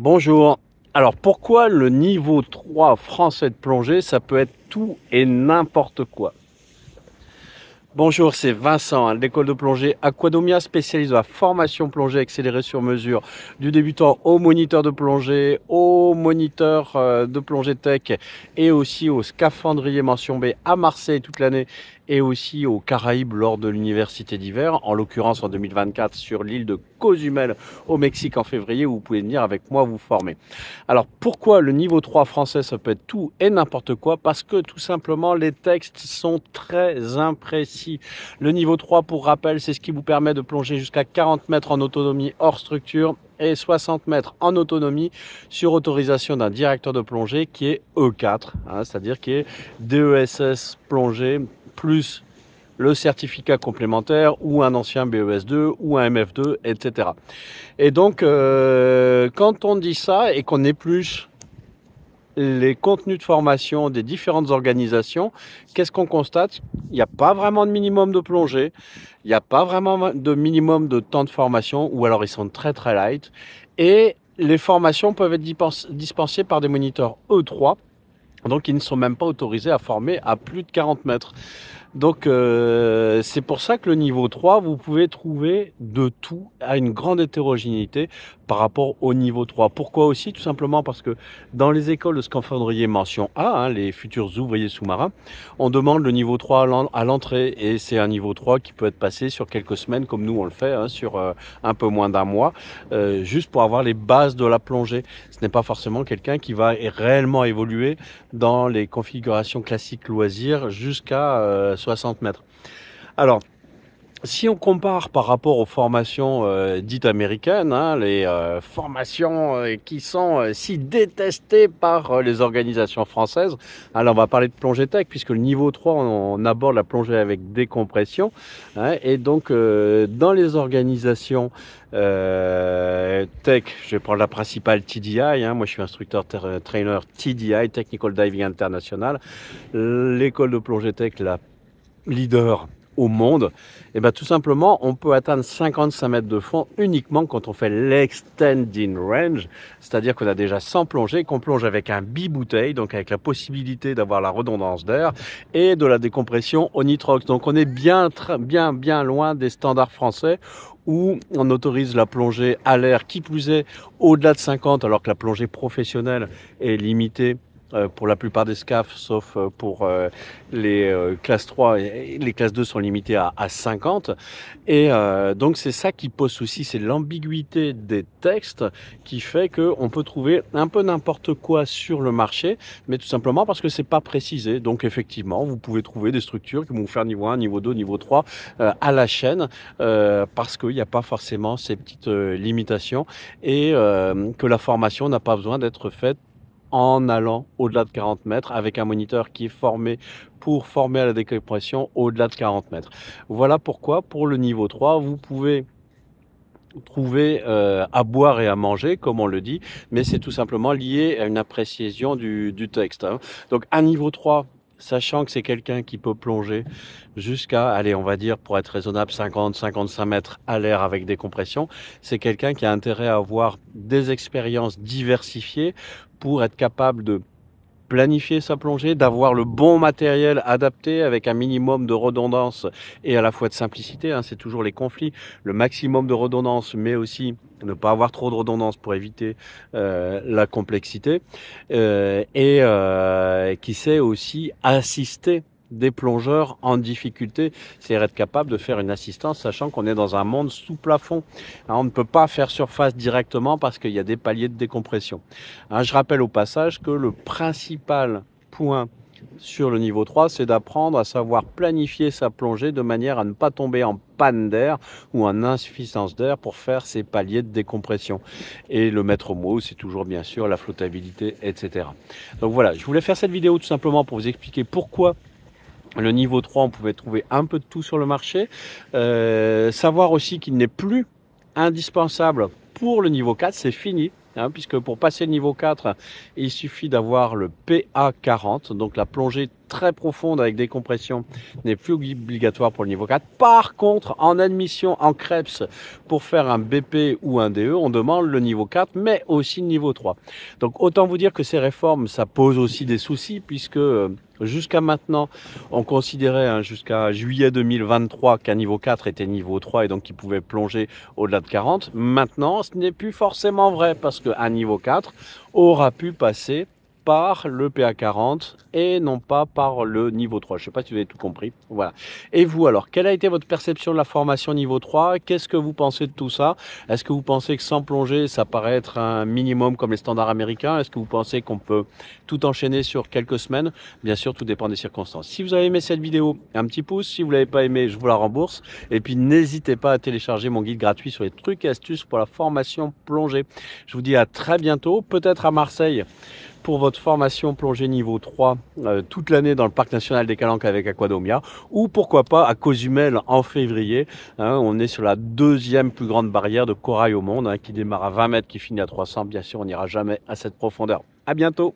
Bonjour. Alors pourquoi le niveau 3 français de plongée, ça peut être tout et n'importe quoi Bonjour, c'est Vincent hein, l'école de plongée Aquadomia, spécialiste de la formation plongée accélérée sur mesure du débutant au moniteur de plongée, au moniteur euh, de plongée tech et aussi au scaphandrier mention B à Marseille toute l'année et aussi aux Caraïbes lors de l'université d'hiver, en l'occurrence en 2024 sur l'île de aux au Mexique en février où vous pouvez venir avec moi vous former. Alors pourquoi le niveau 3 français ça peut être tout et n'importe quoi Parce que tout simplement les textes sont très imprécis. Le niveau 3 pour rappel c'est ce qui vous permet de plonger jusqu'à 40 mètres en autonomie hors structure et 60 mètres en autonomie sur autorisation d'un directeur de plongée qui est E4, hein, c'est-à-dire qui est DESS plongée plus le certificat complémentaire ou un ancien BES2 ou un MF2, etc. Et donc, euh, quand on dit ça et qu'on épluche les contenus de formation des différentes organisations, qu'est-ce qu'on constate Il n'y a pas vraiment de minimum de plongée, il n'y a pas vraiment de minimum de temps de formation, ou alors ils sont très très light. Et les formations peuvent être dispensées par des moniteurs E3, donc ils ne sont même pas autorisés à former à plus de 40 mètres. Donc euh, c'est pour ça que le niveau 3, vous pouvez trouver de tout à une grande hétérogénéité par rapport au niveau 3. Pourquoi aussi Tout simplement parce que dans les écoles de scaphandrier mention A, hein, les futurs ouvriers sous-marins, on demande le niveau 3 à l'entrée et c'est un niveau 3 qui peut être passé sur quelques semaines comme nous on le fait, hein, sur euh, un peu moins d'un mois, euh, juste pour avoir les bases de la plongée. Ce n'est pas forcément quelqu'un qui va réellement évoluer dans les configurations classiques loisirs jusqu'à 60 euh, mètres. Alors, si on compare par rapport aux formations euh, dites américaines, hein, les euh, formations euh, qui sont si détestées par les organisations françaises, alors on va parler de plongée tech, puisque le niveau 3, on, aborde la plongée avec décompression. Hein, et donc, dans les organisations tech, je vais prendre la principale TDI, hein, moi je suis instructeur trainer TDI, Technical Diving International, l'école de plongée tech, la leader au monde Eh bien, tout simplement, on peut atteindre 55 mètres de fond uniquement quand on fait l'extending range, c'est-à-dire qu'on a déjà 100 plongées, qu'on plonge avec un bouteille, donc avec la possibilité d'avoir la redondance d'air et de la décompression au nitrox. Donc, on est bien, bien, bien loin des standards français où on autorise la plongée à l'air, qui plus est, au-delà de 50, alors que la plongée professionnelle est limitée euh, pour la plupart des SCAF, sauf euh, pour euh, les classes 3. les classes 2 sont limitées à, 50. Et donc c'est ça qui pose souci, c'est l'ambiguïté des textes qui fait qu'on peut trouver un peu n'importe quoi sur le marché, mais tout simplement parce que c'est pas précisé. Donc effectivement, vous pouvez trouver des structures qui vont vous faire niveau 1, niveau 2, niveau 3 à la chaîne parce qu'il n'y a pas forcément ces petites limitations et que la formation n'a pas besoin d'être faite en allant au-delà de 40 mètres avec un moniteur qui est formé pour former à la décompression au-delà de 40 mètres. Voilà pourquoi pour le niveau 3, vous pouvez trouver euh, à boire et à manger, comme on le dit, mais c'est tout simplement lié à une appréciation du, texte. Hein. Donc un niveau 3, sachant que c'est quelqu'un qui peut plonger jusqu'à, allez, on va dire, pour être raisonnable, 50-55 mètres à l'air avec décompression, c'est quelqu'un qui a intérêt à avoir des expériences diversifiées pour être capable de planifier sa plongée, d'avoir le bon matériel adapté avec un minimum de redondance et à la fois de simplicité. Hein, c'est toujours les conflits. Le maximum de redondance, mais aussi ne pas avoir trop de redondance pour éviter euh, la complexité. Euh, et euh, qui sait aussi assister des plongeurs en difficulté, c'est être capable de faire une assistance, sachant qu'on est dans un monde sous plafond. Hein, on ne peut pas faire surface directement parce qu'il y a des paliers de décompression. Hein, je rappelle au passage que le principal point sur le niveau 3, c'est d'apprendre à savoir planifier sa plongée de manière à ne pas tomber en panne d'air ou en insuffisance d'air pour faire ses paliers de décompression. Et le maître mot, c'est toujours bien sûr la flottabilité, etc. Donc voilà, je voulais faire cette vidéo tout simplement pour vous expliquer pourquoi le niveau 3, on pouvait trouver un peu de tout sur le marché. Euh, savoir aussi qu'il n'est plus indispensable pour le niveau 4, c'est fini. Hein, puisque pour passer le niveau 4, il suffit d'avoir le PA40, donc la plongée très profonde avec des compressions n'est plus obligatoire pour le niveau 4. Par contre, en admission en CREPS pour faire un BP ou un DE, on demande le niveau 4 mais aussi le niveau 3. Donc autant vous dire que ces réformes, ça pose aussi des soucis puisque euh, Jusqu'à maintenant, on considérait hein, jusqu'à juillet 2023 qu'un niveau 4 était niveau 3 et donc qu'il pouvait plonger au-delà de 40. Maintenant, ce n'est plus forcément vrai parce qu'un niveau 4 aura pu passer par le PA40 et non pas par le niveau 3. Je ne sais pas si vous avez tout compris. Voilà. Et vous alors, quelle a été votre perception de la formation niveau 3 Qu'est-ce que vous pensez de tout ça Est-ce que vous pensez que sans plonger, ça paraît être un minimum comme les standards américains Est-ce que vous pensez qu'on peut tout enchaîner sur quelques semaines Bien sûr, tout dépend des circonstances. Si vous avez aimé cette vidéo, un petit pouce. Si vous l'avez pas aimé, je vous la rembourse. Et puis n'hésitez pas à télécharger mon guide gratuit sur les trucs et astuces pour la formation plongée. Je vous dis à très bientôt, peut-être à Marseille pour votre formation plongée niveau 3 euh, toute l'année dans le parc national des Calanques avec Aquadomia ou pourquoi pas à Cozumel en février. Hein, on est sur la deuxième plus grande barrière de corail au monde hein, qui démarre à 20 mètres, qui finit à 300. Bien sûr, on n'ira jamais à cette profondeur. À bientôt